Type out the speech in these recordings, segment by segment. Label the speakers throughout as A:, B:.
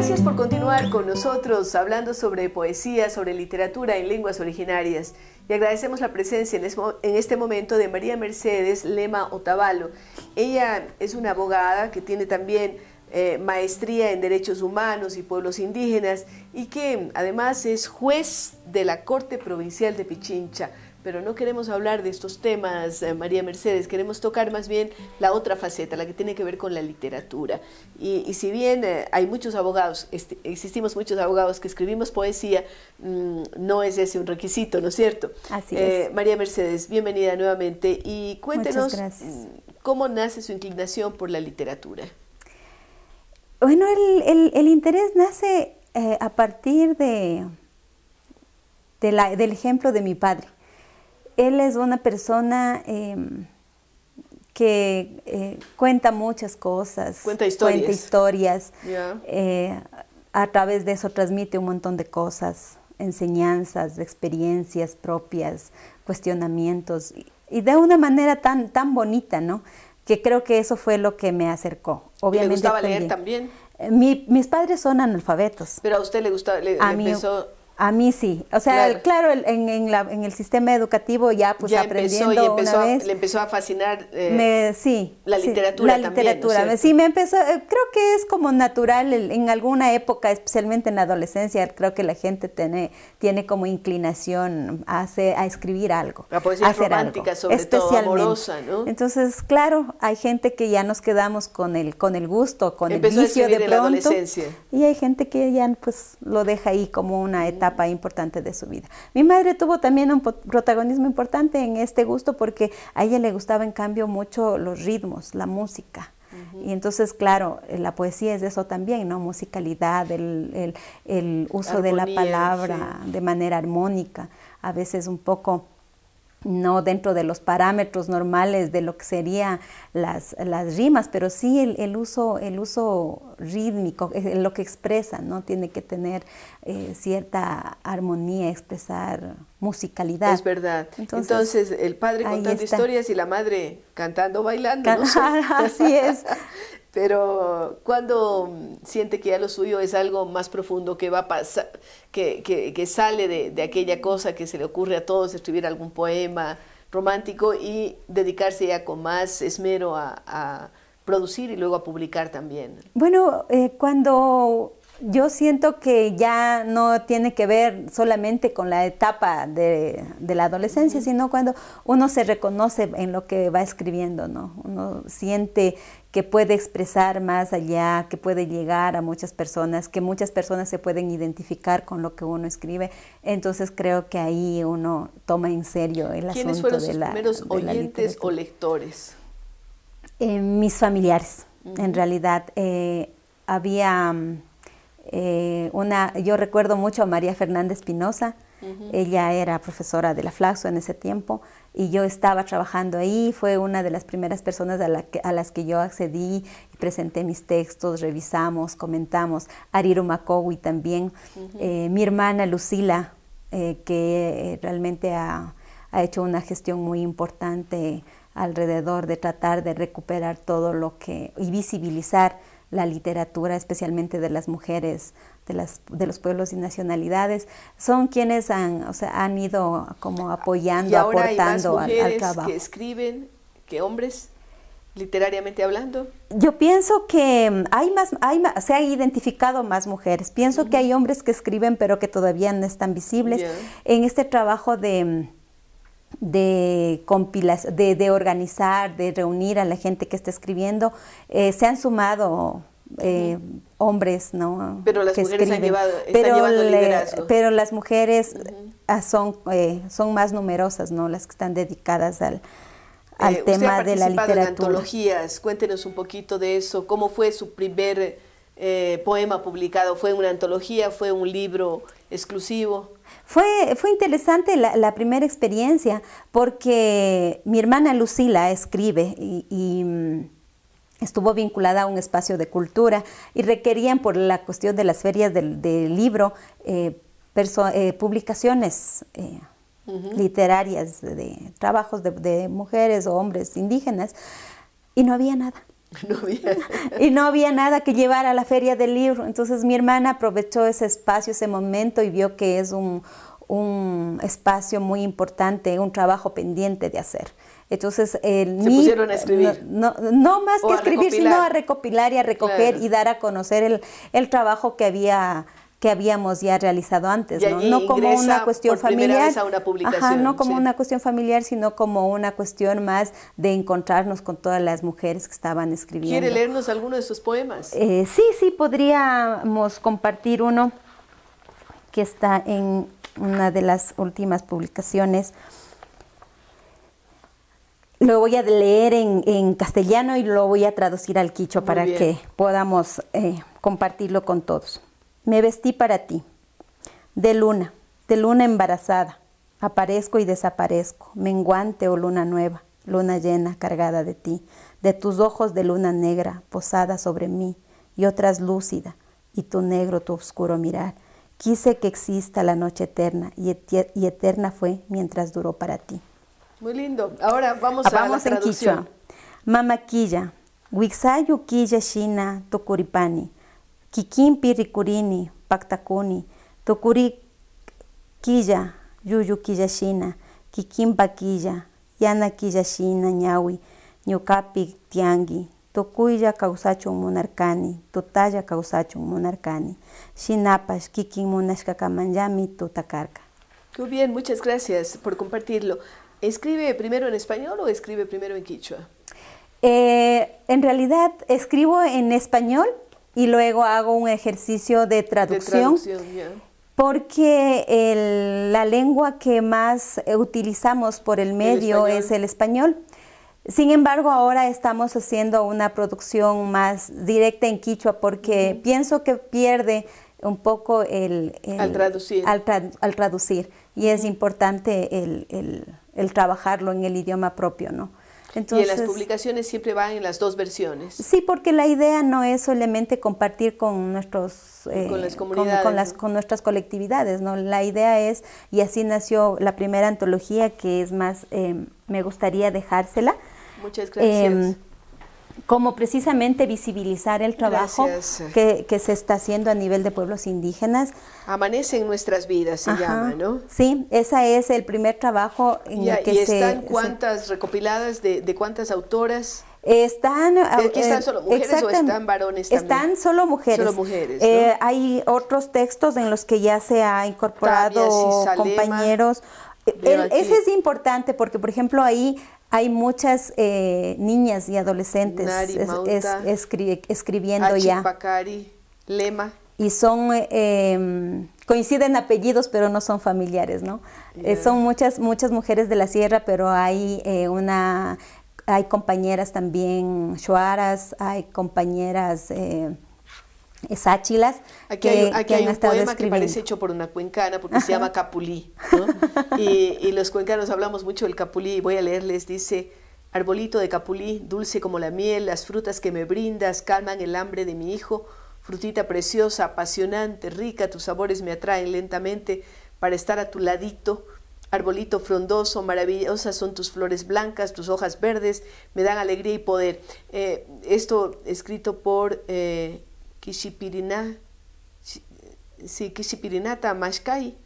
A: Gracias por continuar con nosotros hablando sobre poesía, sobre literatura en lenguas originarias. Y agradecemos la presencia en este momento de María Mercedes Lema Otavalo. Ella es una abogada que tiene también eh, maestría en derechos humanos y pueblos indígenas y que además es juez de la Corte Provincial de Pichincha pero no queremos hablar de estos temas, eh, María Mercedes, queremos tocar más bien la otra faceta, la que tiene que ver con la literatura. Y, si bien eh, hay muchos abogados, este, existimos muchos abogados que escribimos poesía, mm, no es ese un requisito, ¿no es cierto?
B: Así eh, es.
A: María Mercedes, bienvenida nuevamente y cuéntenos mm, cómo nace su inclinación por la literatura.
B: Bueno, el, interés nace a partir de, del ejemplo de mi padre él es una persona em, que eh, cuenta muchas cosas. Cuenta historias. Cuenta historias. Eh, a través de eso transmite un montón de cosas, enseñanzas, experiencias propias, cuestionamientos, y, de una manera tan, tan bonita, ¿no? Que creo que eso fue lo que me acercó. Obviamente, ¿Le gustaba leer también? Eh, mis padres son analfabetos. Pero a usted le gusta. mí, a mí sí. O sea, claro, en, el sistema educativo ya pues aprendiendo le
A: empezó a fascinar eh, sí, la literatura la literatura. sí,
B: me empezó, eh, creo que es como natural en alguna época, especialmente en la adolescencia, creo que la gente tiene, tiene como inclinación a, a escribir algo. a hacer romántica, sobre todo amorosa, ¿no? Entonces, claro, hay gente que ya nos quedamos con el, con el gusto, con el vicio de pronto. la adolescencia. Y hay gente que ya pues lo deja ahí como una mm. etapa importante de su vida. Mi madre tuvo también un protagonismo importante en este gusto porque a ella le gustaba en cambio mucho los ritmos, la música. Y entonces, claro, la poesía es eso también, ¿no? Musicalidad, el, uso de la palabra de manera armónica, a veces un poco no dentro de los parámetros normales de lo que serían las, las rimas, pero sí el, el, uso, el uso rítmico, lo que expresa, ¿no? Tiene que tener eh, cierta armonía, expresar musicalidad. Es verdad. Entonces, el padre contando historias
A: y la madre cantando, bailando. Así es. Pero cuando mm, siente que ya lo suyo es algo más profundo que va a pasar, que, sale de, aquella cosa que se le ocurre a todos, escribir algún poema romántico y dedicarse ya con más esmero a, producir y luego a publicar también.
B: Bueno, eh, cuando yo siento que ya no tiene que ver solamente con la etapa de, de la adolescencia, sino cuando uno se reconoce en lo que va escribiendo, ¿no? Uno siente que puede expresar más allá, que puede llegar a muchas personas, que muchas personas se pueden identificar con lo que uno escribe. Entonces creo que ahí uno toma en serio el asunto de primeros oyentes
A: o lectores?
B: Eh, mis familiares, en realidad. Eh, había eh, una, yo recuerdo mucho a María Fernanda Pinoza, ella era profesora de la Flaxo en ese tiempo, y yo estaba trabajando ahí, fue una de las primeras personas a, las que yo accedí, presenté mis textos, revisamos, comentamos, Ariru Makowi también, eh, mi hermana Lucila, eh, que eh, realmente ha, ha, hecho una gestión muy importante alrededor de tratar de recuperar todo lo que y visibilizar la literatura, especialmente de las mujeres de, las, de los pueblos y nacionalidades, son quienes han, o sea, han ido como ah, apoyando, aportando hay más al, que
A: escriben que hombres literariamente hablando?
B: Yo pienso que mm, hay más, hay más, se han identificado más mujeres. Pienso que hay hombres que escriben pero que todavía no están visibles. En este trabajo de mm, de, de, de, organizar, de reunir a la gente que está escribiendo. Eh, se han sumado eh, hombres, ¿no? Pero las mujeres han llevado, pero pero las mujeres ah, son, eh, son más numerosas, ¿no? Las que están dedicadas al, tema de la literatura. En
A: antologías, cuéntenos un poquito de eso. ¿Cómo fue su primer eh, poema publicado? ¿Fue una antología? ¿Fue un libro exclusivo?
B: Fue, fue interesante la, primera experiencia porque mi hermana Lucila escribe y, mm, estuvo vinculada a un espacio de cultura y requerían por la cuestión de las ferias del, libro eh, eh, publicaciones literarias de, trabajos de, mujeres o hombres indígenas y no había nada. y no había nada que llevar a la feria del libro. Entonces mi hermana aprovechó ese espacio, ese momento y vio que es un, un espacio muy importante, un trabajo pendiente de hacer. Entonces, el Se pusieron a escribir. No, más que escribir, sino a recopilar y a recoger y dar a conocer el, el trabajo que había que habíamos ya realizado antes, ¿no? como una cuestión familiar, no como una cuestión familiar, sino como una cuestión más de encontrarnos con todas las mujeres que estaban escribiendo. ¿Quiere leernos
A: alguno de sus poemas? Eh,
B: sí, sí, podríamos compartir uno que está en una de las últimas publicaciones. Lo voy a leer en, castellano y lo voy a traducir al quicho para que podamos eh, compartirlo con todos. Me vestí para ti. De luna, de luna embarazada. Aparezco y desaparezco, menguante o oh luna nueva, luna llena cargada de ti, de tus ojos de luna negra posada sobre mí y otras lúcida, y tu negro, tu oscuro mirar. Quise que exista la noche eterna y, eterna fue mientras duró para ti.
A: Muy lindo. Ahora vamos a vamos la traducción. quilla
B: Mamaquilla, Wixayu Quilla Shina Tucuripani kikin pirikurini, paktakuni tokuri killa yuyu killashina kikin paquilla yana killashina ñawi ñukapi Tokuya monarcani, Monarcani, causacho monarcani, sinapas kikim munashka kamanyami, tutakarka
A: Muy bien, muchas gracias por compartirlo. ¿Escribe primero en español o escribe primero en quichua?
B: Eh, en realidad escribo en español y luego hago un ejercicio de traducción. Porque la lengua que más eh, utilizamos por el medio es el español. Sin embargo, ahora estamos haciendo una producción más directa en quichua porque pienso que pierde un poco el... al traducir. Al, traducir. Y es importante el trabajarlo en el idioma propio, ¿no? y en las
A: publicaciones siempre van en las dos versiones.
B: Sí, porque la idea no es solamente compartir con nuestros eh, con, las con, nuestras colectividades, ¿no? La idea es, y así nació la primera antología que es más, eh, me gustaría dejársela.
A: Muchas gracias. Em,
B: como precisamente visibilizar el trabajo que, se está haciendo a nivel de pueblos indígenas.
A: Amanece en nuestras vidas,
B: se llama, ¿no? Sí, ese es el primer trabajo en el que ¿y están cuántas
A: recopiladas de, cuántas autoras?
B: Están, aquí eh, están solo mujeres o están varones también? Están solo mujeres. Eh, hay otros textos en los que ya se ha incorporado compañeros. ese es importante porque, por ejemplo, ahí hay muchas eh, niñas y adolescentes escribiendo ya. Lema. Y son, eh, em, coinciden apellidos, pero no son familiares, ¿no? Eh, son muchas, muchas mujeres de la sierra, pero hay una, hay compañeras también shuaras, hay compañeras sáchilas aquí hay, aquí un poema que parece
A: hecho por una cuencana porque se llama Capulí y, los cuencanos hablamos mucho del Capulí voy a leerles dice arbolito de Capulí dulce como la miel las frutas que me brindas calman el hambre de mi hijo frutita preciosa apasionante rica tus sabores me atraen lentamente para estar a tu ladito Arbolito frondoso, maravillosas son tus flores blancas, tus hojas verdes, me dan alegría y poder. Eh, esto escrito por eh, Kishipiriná, sí, Kishipirinata, Mashkai.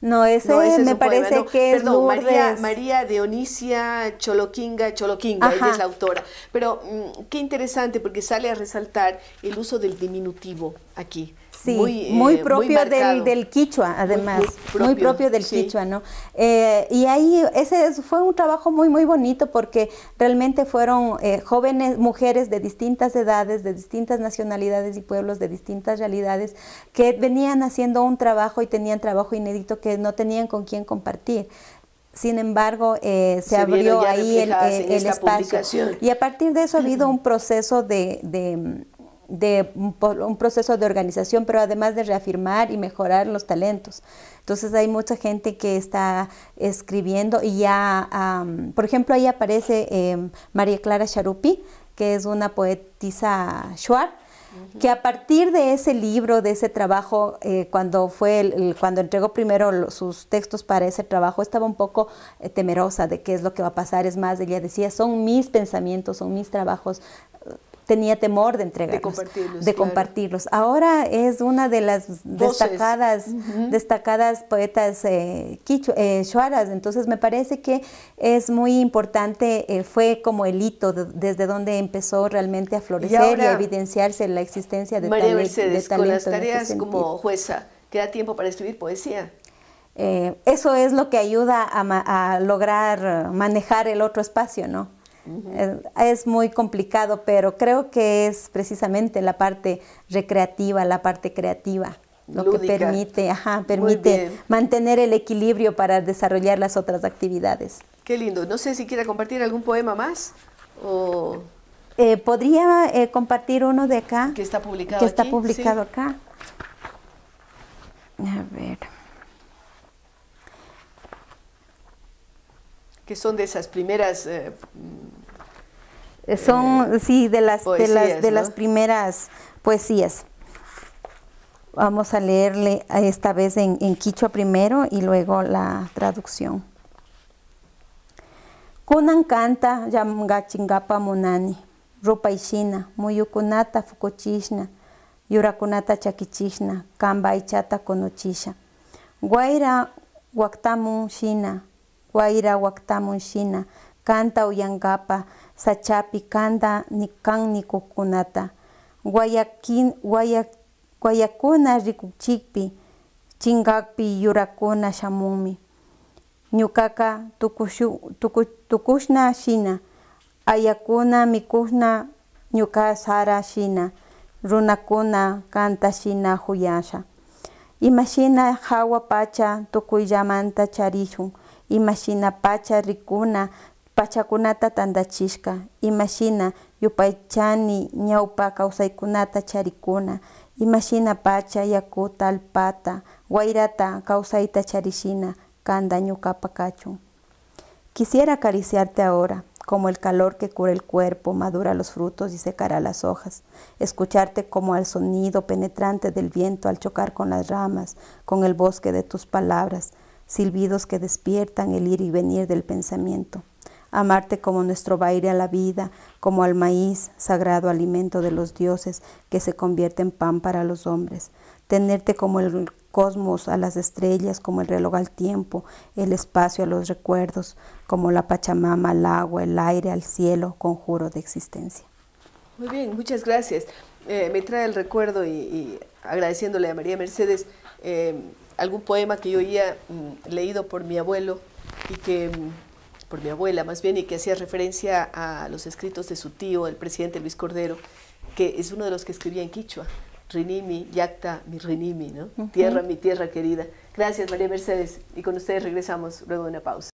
B: No, ese, no, ese me parece que es María, María
A: Dionisia Choloquinga, Choloquinga, es la autora. Pero mm, qué interesante porque sale a resaltar el uso del diminutivo aquí.
B: Sí, eh, muy, propio del, del, quichua, además, muy, propio, del quichua, ¿no? Eh, y ahí ese fue un trabajo muy, muy bonito porque realmente fueron eh, jóvenes, mujeres de distintas edades, de distintas nacionalidades y pueblos, de distintas realidades, que venían haciendo un trabajo y tenían trabajo inédito que no tenían con quién compartir. Sin embargo, se, abrió ahí el, el, espacio. Y a partir de eso ha habido un proceso de de un proceso de organización, pero además de reafirmar y mejorar los talentos. Entonces hay mucha gente que está escribiendo y ya, por ejemplo, ahí aparece em, María Clara Sharupi que es una poetisa shuar, que a partir de ese libro, de ese trabajo, eh, cuando, fue el, cuando entregó primero sus textos para ese trabajo, estaba un poco eh, temerosa de qué es lo que va a pasar. Es más, ella decía, son mis pensamientos, son mis trabajos, tenía temor de entregarlos, de compartirlos. Ahora es una de las destacadas, destacadas poetas eh, shuaras. Eh, entonces me parece que es muy importante, eh, fue como el hito desde donde empezó realmente a florecer y, a evidenciarse la existencia de, María Mercedes, con las este tareas como
A: jueza, ¿queda tiempo para escribir poesía?
B: Eh, eso es lo que ayuda a, lograr manejar el otro espacio, ¿no? es, muy complicado, pero creo que es precisamente la parte recreativa, la parte creativa lo que permite, ajá, permite mantener el equilibrio para desarrollar las otras actividades.
A: Qué lindo. No sé si quiera compartir algún poema más
B: eh, podría eh, compartir uno de acá que está publicado que está publicado acá. A ver.
A: Que son de esas primeras eh,
B: son, eh, sí, de las, de las, de las primeras poesías. Vamos a leerle esta vez en, en quichua primero y luego la traducción. Kunan canta yamgachingapa monani, rupaishina, muyukunata fukuchishna, yurakunata chakichishna, chata konochisha. Guaira waktamun shina, guaira waktamun shina, canta uyangapa sachapi kanta kan nikukunata guayakin guayak wayakuna rikuchikpi chinkakpi yurakuna shamunmi ñukaka tukushu, tuku, tukushna shina ayakuna mikushna ñuka sara shina runakuna kanta shina huyasha imashina hawa pacha tukuyamanta charishun imashina pacha rikuna pachakunata tandachishka, imashina yupaychani ñawpa kawsaykunata charikuna imashina pacha yakuta alpata, guairata causaita charishina kanda ñukapa kachun quisiera acariciarte ahora como el calor que cura el cuerpo, madura los frutos y secará las hojas, escucharte como al sonido penetrante del viento al chocar con las ramas, con el bosque de tus palabras, silbidos que despiertan el ir y venir del pensamiento amarte como nuestro baile a la vida, como al maíz, sagrado alimento de los dioses que se convierte en pan para los hombres, tenerte como el cosmos a las estrellas, como el reloj al tiempo, el espacio a los recuerdos, como la Pachamama al agua, el aire al cielo, conjuro de existencia.
A: Muy bien, muchas gracias. Eh, me trae el recuerdo y, agradeciéndole a María Mercedes eh, algún poema que yo había mm, leído por mi abuelo y que mm, por mi abuela más bien, y que hacía referencia a los escritos de su tío, el presidente Luis Cordero, que es uno de los que escribía en quichua. Rinimi, Yacta, mi Rinimi, ¿no? Tierra, mi tierra querida. Gracias, María Mercedes. Y con ustedes regresamos luego de una pausa.